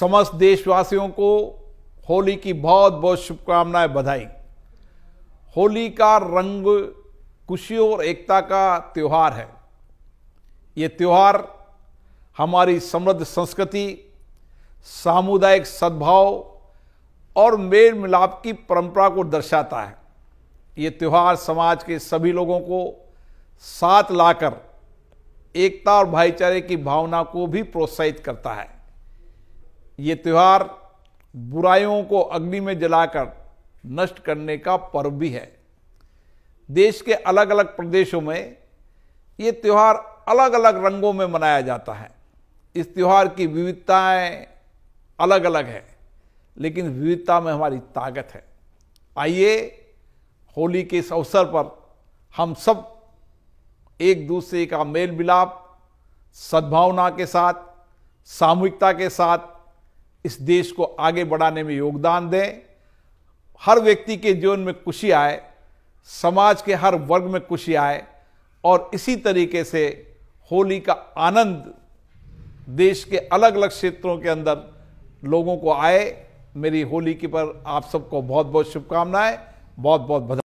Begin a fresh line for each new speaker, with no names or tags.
समस्त देशवासियों को होली की बहुत बहुत शुभकामनाएं बधाई होली का रंग खुशी और एकता का त्यौहार है ये त्यौहार हमारी समृद्ध संस्कृति सामुदायिक सद्भाव और मेल मिलाप की परंपरा को दर्शाता है ये त्यौहार समाज के सभी लोगों को साथ लाकर एकता और भाईचारे की भावना को भी प्रोत्साहित करता है ये त्यौहार बुराइयों को अग्नि में जलाकर नष्ट करने का पर्व भी है देश के अलग अलग प्रदेशों में ये त्यौहार अलग अलग रंगों में मनाया जाता है इस त्यौहार की विविधताएं अलग अलग है लेकिन विविधता में हमारी ताकत है आइए होली के इस अवसर पर हम सब एक दूसरे का मेल मिलाप सद्भावना के साथ सामूहिकता के साथ इस देश को आगे बढ़ाने में योगदान दें हर व्यक्ति के जीवन में खुशी आए समाज के हर वर्ग में खुशी आए और इसी तरीके से होली का आनंद देश के अलग अलग क्षेत्रों के अंदर लोगों को आए मेरी होली की पर आप सबको बहुत बहुत शुभकामनाएं बहुत बहुत बधाई